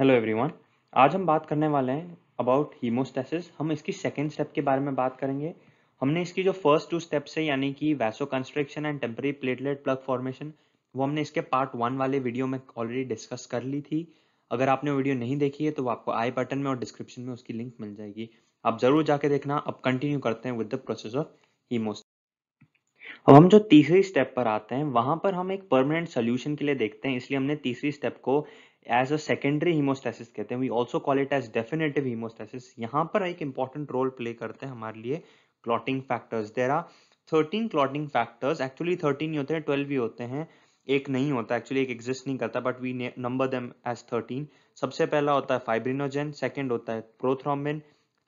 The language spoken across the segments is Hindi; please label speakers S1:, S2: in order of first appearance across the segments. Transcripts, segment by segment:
S1: हेलो एवरीवन आज हम बात करने वाले हैं अबाउट हीमोस्टेसिस हम इसकी सेकेंड स्टेप के बारे में बात करेंगे हमने इसकी जो फर्स्ट टू स्टेप्स है यानी कि vasoconstriction and temporary platelet plug formation वो हमने इसके पार्ट वन वाले वीडियो में ऑलरेडी डिस्कस कर ली थी अगर आपने वीडियो नहीं देखी है तो आपको आई बटन में और डिस्क्रिप्शन में उसकी लिंक मिल जाएगी आप जरूर जाके देखना अब कंटिन्यू करते हैं with the process of haemostasis अब हम जो तीसरी स्टेप पर आते हैं वहां पर हम एक परमानेंट सोल्यूशन के लिए देखते हैं इसलिए हमने तीसरी स्टेप को एज अ सेकेंडरी हीमोस्टेसिस कहते हैं we also call it as definitive haemostasis यहाँ पर एक इंपॉर्टेंट रोल प्ले करते हैं हमारे लिए clotting factors there are thirteen clotting factors actually thirteen ही होते हैं ट्वेल्व ही होते हैं एक नहीं होता एक्चुअली एक एग्जिस्ट नहीं करता but we number them as thirteen सबसे पहला होता है फाइब्रिनोजेन सेकेंड होता है प्रोथ्रोम्बिन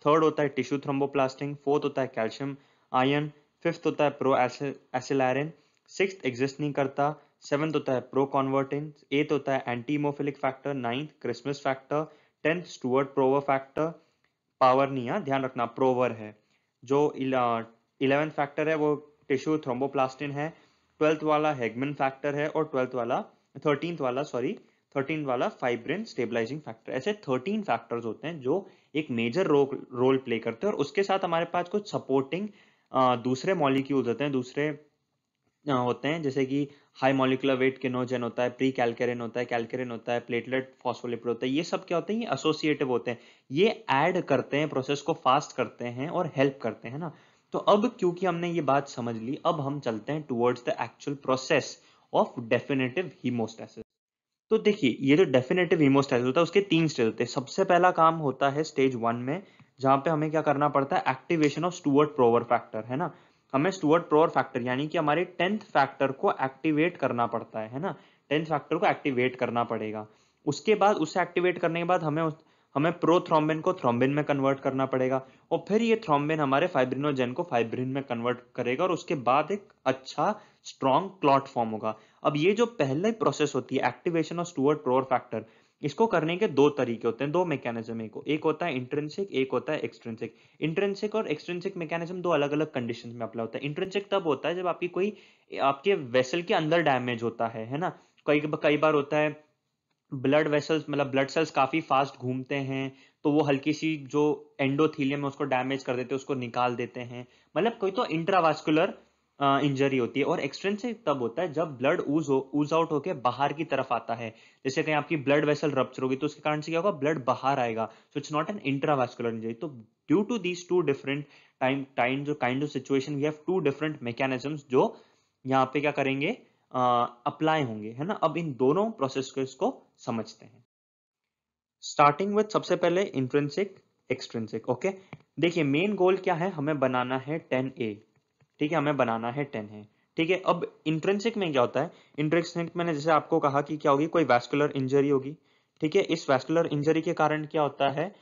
S1: थर्ड होता है टिश्यू थ्रोम्बोप्लास्टिंग फोर्थ होता है कैल्शियम आयन फिफ्थ होता है प्रो एसिलरिन सिक्स एग्जिस्ट नहीं करता सेवन्थ होता है प्रो कॉन्वर्टेंस एथ होता है antihaemophilic factor ninth Christmas factor tenth Stuart Prower factor power नहीं है ध्यान रखना प्रोवर है जो इलेवेंथ फैक्टर है वो टिश्यू थ्रोम्बोप्लास्टिन है ट्वेल्थ वाला हेगमन फैक्टर है और ट्वेल्थ वाला थर्टींथ वाला सॉरी थर्टीन वाला फाइब्रिन स्टेबलाइजिंग फैक्टर ऐसे थर्टीन फैक्टर्स होते हैं जो एक मेजर रो, रोल प्ले करते हैं और उसके साथ हमारे पास कुछ सपोर्टिंग दूसरे मॉलिक्यूल्स होते हैं दूसरे होते हैं जैसे कि हाई मॉलिकुलर वेट किनोजन होता है प्री कैलकेरिन होता है कैलकेरिन होता है प्लेटलेट फॉस्फोलिपिड होता है ये सब क्या होते हैं ये एसोसिएटिव होते हैं ये ऐड करते हैं प्रोसेस को फास्ट करते हैं और हेल्प करते हैं ना तो अब क्योंकि हमने ये बात समझ ली अब हम चलते हैं towards the actual process of definitive haemostasis तो देखिए ये जो डेफिनेटिव हीमोस्टेसिस होता है उसके तीन स्टेज होते हैं सबसे पहला काम होता है स्टेज वन में जहां पे हमें क्या करना पड़ता है activation of Stuart Prower factor है ना हमें स्टुअर्ट प्रोअर फैक्टर यानी कि हमारे टेंथ फैक्टर को एक्टिवेट करना पड़ता है है ना टेंथ फैक्टर को एक्टिवेट करना पड़ेगा उसके बाद उसे एक्टिवेट करने के बाद हमें उस, हमें प्रो थ्रोम्बिन को थ्रोम्बिन में कन्वर्ट करना पड़ेगा और फिर ये थ्रोम्बिन हमारे फाइब्रिनोजेन को फाइब्रिन में कन्वर्ट करेगा और उसके बाद एक अच्छा स्ट्रॉन्ग क्लॉट फॉर्म होगा अब ये जो पहले प्रोसेस होती है activation of Stuart Prower factor इसको करने के दो तरीके होते हैं दो मैकेनिज्म को एक होता है इंट्रेंसिक एक होता है एक्सट्रेंसिक इंट्रेंसिक और एक्सट्रेंसिक मैकेनिज्म दो अलग अलग कंडीशन में अप्लाई होता है इंट्रेंसिक तब होता है जब आपकी कोई आपके वेसल के अंदर डैमेज होता है है ना कई कई बार होता है ब्लड वेसल्स मतलब ब्लड सेल्स काफ़ी फास्ट घूमते हैं तो वो हल्की सी जो एंडोथीलियम है उसको डैमेज कर देते हैं उसको निकाल देते हैं मतलब कोई तो इंट्रावास्कुलर इंजरी होती है और एक्सटेंसिव तब होता है जब ब्लड ऊज ऊज आउट होकर बाहर की तरफ आता है जैसे कहीं आपकी ब्लड वेसल रप्चर होगी तो उसके कारण से क्या होगा ब्लड बाहर आएगा so it's not an intravascular injury तो due to these two different time time जो kind of situation we have two different mechanism जो यहाँ पे क्या करेंगे अप्लाई uh, होंगे है ना अब इन दोनों प्रोसेस को इसको समझते हैं स्टार्टिंग विद सबसे पहले इंट्रेंसिक एक्सट्रेंसिक ओके देखिए मेन गोल क्या है हमें बनाना है टेन ए ठीक है हमें बनाना है टेन है ठीक है अब इंट्रेंसिक में क्या होता है इंट्रेंसिक मैंने जैसे आपको कहा कि क्या होगी कोई वैस्कुलर इंजरी होगी ठीक है इस वैस्कुलर इंजरी के कारण क्या होता है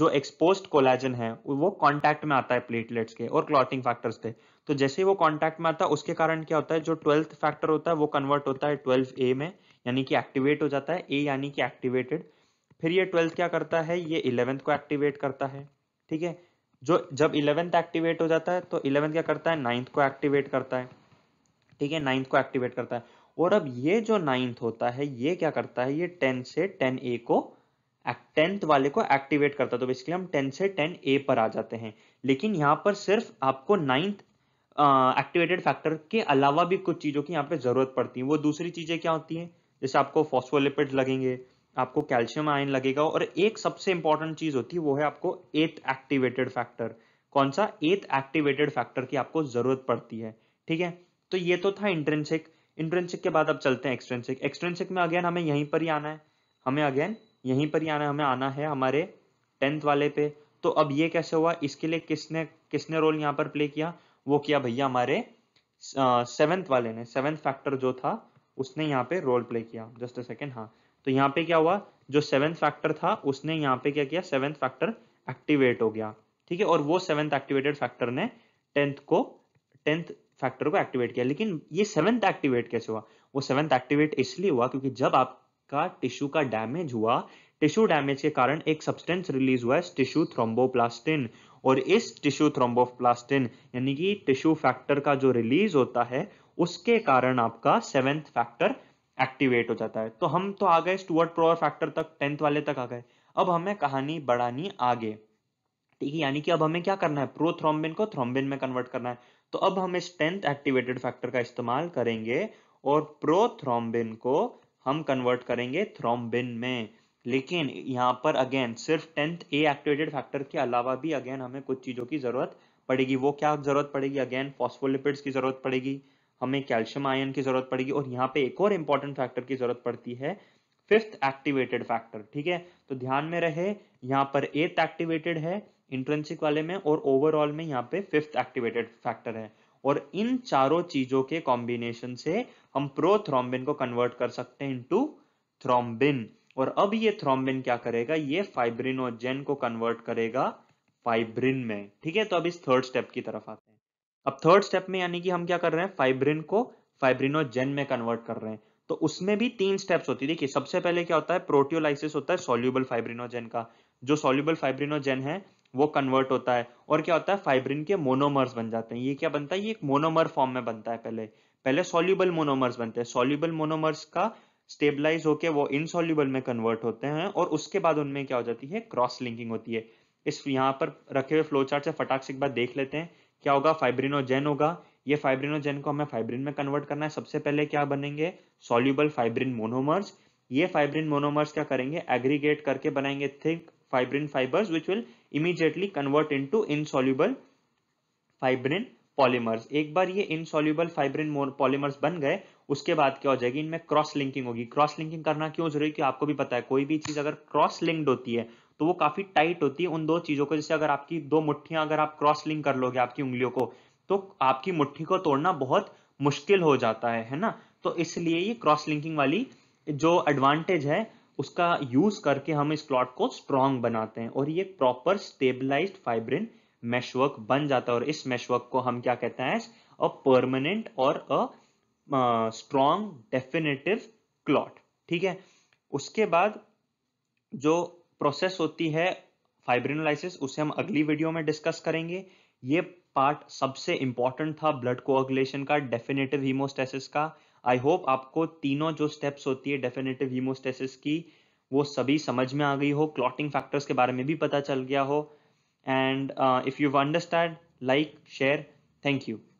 S1: जो एक्सपोज कोलेजन है वो कॉन्टैक्ट में आता है प्लेटलेट्स के और क्लॉटिंग फैक्टर्स के तो जैसे ही वो कांटेक्ट में आता है उसके कारण क्या होता है जो ट्वेल्थ फैक्टर होता है वो कन्वर्ट होता है ट्वेल्व ए में यानी कि एक्टिवेट हो जाता है ए यानी कि एक्टिवेटेड फिर ये ट्वेल्थ क्या करता है ये इलेवेंथ को एक्टिवेट करता है ठीक है जो जब इलेवेंथ एक्टिवेट हो जाता है तो इलेवेंथ क्या करता है नाइन्थ को एक्टिवेट करता है ठीक है नाइन्थ को एक्टिवेट करता है और अब ये जो नाइन्थ होता है ये क्या करता है ये टेन से टेन ए को टेंथ वाले को एक्टिवेट करता है तो बेसिकली हम टेन से टेन ए पर आ जाते हैं लेकिन यहाँ पर सिर्फ आपको नाइन्थ एक्टिवेटेड फैक्टर के अलावा भी कुछ चीज़ों की यहाँ पे ज़रूरत पड़ती है वो दूसरी चीज़ें क्या होती हैं जैसे आपको फॉस्फोलिपिड लगेंगे आपको कैल्शियम आयन लगेगा और एक सबसे इंपॉर्टेंट चीज होती है वो है आपको एथ एक्टिवेटेड फैक्टर कौन सा एथ एक्टिवेटेड फैक्टर की आपको जरूरत पड़ती है ठीक है तो ये तो था इंट्रेंसिक इंट्रेंसिक के बाद अब चलते हैं एक्सट्रेंसिक एक्सट्रेंसिक में अगेन हमें यहीं पर ही आना है हमें अगेन यहीं पर ही आना है हमें आना है हमारे टेंथ वाले पे तो अब ये कैसे हुआ इसके लिए किसने किसने रोल यहाँ पर प्ले किया वो किया भैया हमारे सेवेंथ वाले ने सेवेंथ फैक्टर जो था उसने यहाँ पे रोल प्ले किया जस्ट अ सेकेंड हाँ तो यहाँ पे क्या हुआ जो सेवेंथ फैक्टर था उसने यहाँ पे क्या किया सेवेंथ फैक्टर एक्टिवेट हो गया ठीक है और वो सेवेंथ एक्टिवेटेड फैक्टर ने टेंथ को टेंथ फैक्टर को एक्टिवेट किया लेकिन ये सेवेंथ एक्टिवेट कैसे हुआ वो सेवेंथ एक्टिवेट इसलिए हुआ क्योंकि जब आपका टिश्यू का डैमेज हुआ टिश्यू डैमेज के कारण एक सब्सटेंस रिलीज हुआ है टिश्यू थ्रोम्बोप्लास्टिन और इस टिश्यू थ्रोम्बोप्लास्टिन यानी कि टिश्यू फैक्टर का जो रिलीज होता है उसके कारण आपका सेवेंथ फैक्टर एक्टिवेट हो जाता है तो हम तो आ गए स्टुअर्ट प्रो फैक्टर तक टेंथ वाले तक आ गए अब हमें कहानी बढ़ानी आगे ठीक है यानी कि अब हमें क्या करना है प्रोथ्रोम्बिन को थ्रोम्बिन में कन्वर्ट करना है तो अब हम इस टेंथ एक्टिवेटेड फैक्टर का इस्तेमाल करेंगे और प्रोथ्रोम्बिन को हम कन्वर्ट करेंगे थ्रोम्बिन में लेकिन यहाँ पर अगेन सिर्फ टेंथ ए एक्टिवेटेड फैक्टर के अलावा भी अगेन हमें कुछ चीज़ों की ज़रूरत पड़ेगी वो क्या जरूरत पड़ेगी अगेन फॉस्फोलिपिड्स की जरूरत पड़ेगी हमें कैल्शियम आयन की जरूरत पड़ेगी और यहाँ पे एक और इंपॉर्टेंट फैक्टर की जरूरत पड़ती है फिफ्थ एक्टिवेटेड फैक्टर ठीक है तो ध्यान में रहे यहाँ पर एथ एक्टिवेटेड है इंट्रेंसिक वाले में और ओवरऑल में यहाँ पे फिफ्थ एक्टिवेटेड फैक्टर है और इन चारों चीजों के कॉम्बिनेशन से हम प्रो थ्रोम्बिन को कन्वर्ट कर सकते हैं इंटू थ्रोम्बिन और अब ये थ्रोम्बिन क्या करेगा ये फाइब्रिनोजेन को कन्वर्ट करेगा फाइब्रिन में ठीक है तो अब इस थर्ड स्टेप की तरफ आते अब थर्ड स्टेप में यानी कि हम क्या कर रहे हैं फाइब्रिन को फाइब्रिनोजेन में कन्वर्ट कर रहे हैं तो उसमें भी तीन स्टेप्स होती है देखिए सबसे पहले क्या होता है प्रोटियोलाइसिस होता है सोल्यूबल फाइब्रिनोजेन का जो सोल्यूबल फाइब्रिनोजेन है वो कन्वर्ट होता है और क्या होता है फाइब्रिन के मोनोमर्स बन जाते हैं ये क्या बनता है ये एक मोनोमर फॉर्म में बनता है पहले पहले सोल्यूबल मोनोमर्स बनते हैं सोल्यूबल मोनोमर्स का स्टेबलाइज होकर वो इनसोल्यूबल में कन्वर्ट होते हैं और उसके बाद उनमें क्या हो जाती है क्रॉस लिंकिंग होती है इस यहाँ पर रखे हुए फ्लो चार्ट से फटाक से एक बार देख लेते हैं क्या होगा फाइब्रिनोजेन होगा ये फाइब्रिनोजेन को हमें फाइब्रिन में कन्वर्ट करना है सबसे पहले क्या बनेंगे सोल्यूबल फाइब्रिन मोनोमर्स ये फाइब्रिन मोनोमर्स क्या करेंगे एग्रीगेट करके बनाएंगे think fibrin fibres which will immediately convert into insoluble fibrin polymers एक बार ये सोल्यूबल फाइब्रिन पॉलीमर्स बन गए उसके बाद क्या हो जाएगी इनमें क्रॉस लिंकिंग होगी क्रॉस लिंकिंग करना क्यों जरूरी कि आपको भी पता है कोई भी चीज अगर क्रॉस लिंक्ड होती है तो वो काफी टाइट होती है उन दो चीजों को जैसे अगर आपकी दो मुठ्ठियां अगर आप क्रॉस लिंक कर लोगे आपकी उंगलियों को तो आपकी मुठ्ठी को तोड़ना बहुत मुश्किल हो जाता है है ना तो इसलिए ये क्रॉस लिंकिंग वाली जो एडवांटेज है उसका यूज करके हम इस क्लॉट को स्ट्रॉन्ग बनाते हैं और ये प्रॉपर स्टेबलाइज्ड फाइब्रिन मेशवर्क बन जाता है और इस मेशवर्क को हम क्या कहते हैं अ परमानेंट और अ स्ट्रॉन्ग डेफिनेटिव क्लॉट ठीक है उसके बाद जो प्रोसेस होती है फाइब्रिनोलाइसिस उसे हम अगली वीडियो में डिस्कस करेंगे ये पार्ट सबसे इंपॉर्टेंट था ब्लड कोअगुलेशन का डेफिनेटिव हीमोस्टेसिस का आई होप आपको तीनों जो स्टेप्स होती है डेफिनेटिव हीमोस्टेसिस की वो सभी समझ में आ गई हो क्लॉटिंग फैक्टर्स के बारे में भी पता चल गया हो and if you understand like share thank you